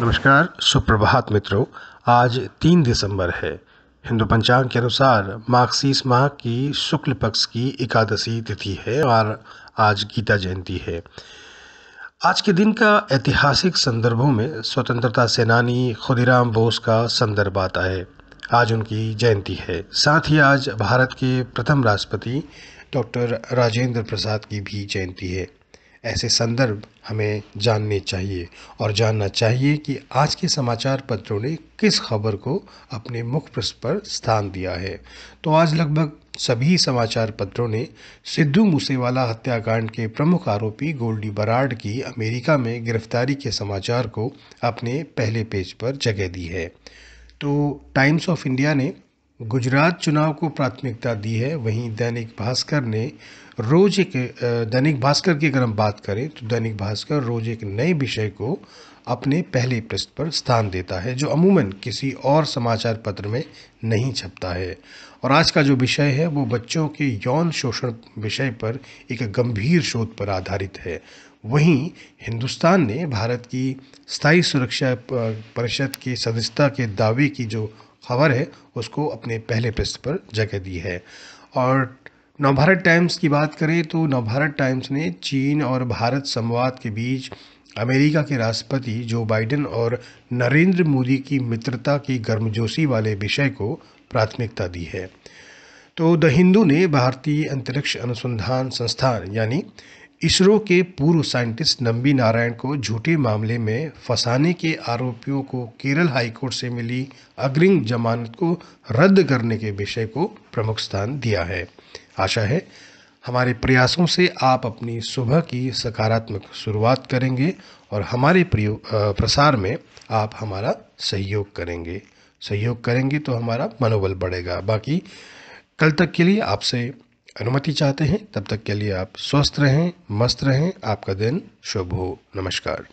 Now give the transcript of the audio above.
नमस्कार सुप्रभात मित्रों आज तीन दिसंबर है हिंदू पंचांग के अनुसार मार्क्सीस माह की शुक्ल पक्ष की एकादशी तिथि है और आज गीता जयंती है आज के दिन का ऐतिहासिक संदर्भों में स्वतंत्रता सेनानी खुदीराम बोस का संदर्भ आता है आज उनकी जयंती है साथ ही आज भारत के प्रथम राष्ट्रपति डॉक्टर राजेंद्र प्रसाद की भी जयंती है ऐसे संदर्भ हमें जानने चाहिए और जानना चाहिए कि आज के समाचार पत्रों ने किस खबर को अपने मुख्य पृष्ठ पर स्थान दिया है तो आज लगभग सभी समाचार पत्रों ने सिद्धू मूसेवाला हत्याकांड के प्रमुख आरोपी गोल्डी बराड की अमेरिका में गिरफ्तारी के समाचार को अपने पहले पेज पर जगह दी है तो टाइम्स ऑफ इंडिया ने गुजरात चुनाव को प्राथमिकता दी है वहीं दैनिक भास्कर ने रोज एक दैनिक भास्कर की अगर हम बात करें तो दैनिक भास्कर रोज एक नए विषय को अपने पहले पृष्ठ पर स्थान देता है जो अमूमन किसी और समाचार पत्र में नहीं छपता है और आज का जो विषय है वो बच्चों के यौन शोषण विषय पर एक गंभीर शोध पर आधारित है वहीं हिंदुस्तान ने भारत की स्थायी सुरक्षा परिषद की सदस्यता के दावे की जो खबर है उसको अपने पहले पृष्ठ पर जगह दी है और नवभारत टाइम्स की बात करें तो नवभारत टाइम्स ने चीन और भारत संवाद के बीच अमेरिका के राष्ट्रपति जो बाइडेन और नरेंद्र मोदी की मित्रता की गर्मजोशी वाले विषय को प्राथमिकता दी है तो द हिंदू ने भारतीय अंतरिक्ष अनुसंधान संस्थान यानी इसरो के पूर्व साइंटिस्ट नंबी नारायण को झूठे मामले में फंसाने के आरोपियों को केरल हाईकोर्ट से मिली अग्रिम जमानत को रद्द करने के विषय को प्रमुख स्थान दिया है आशा है हमारे प्रयासों से आप अपनी सुबह की सकारात्मक शुरुआत करेंगे और हमारे प्रसार में आप हमारा सहयोग करेंगे सहयोग करेंगे तो हमारा मनोबल बढ़ेगा बाकी कल तक के लिए आपसे अनुमति चाहते हैं तब तक के लिए आप स्वस्थ रहें मस्त रहें आपका दिन शुभ हो नमस्कार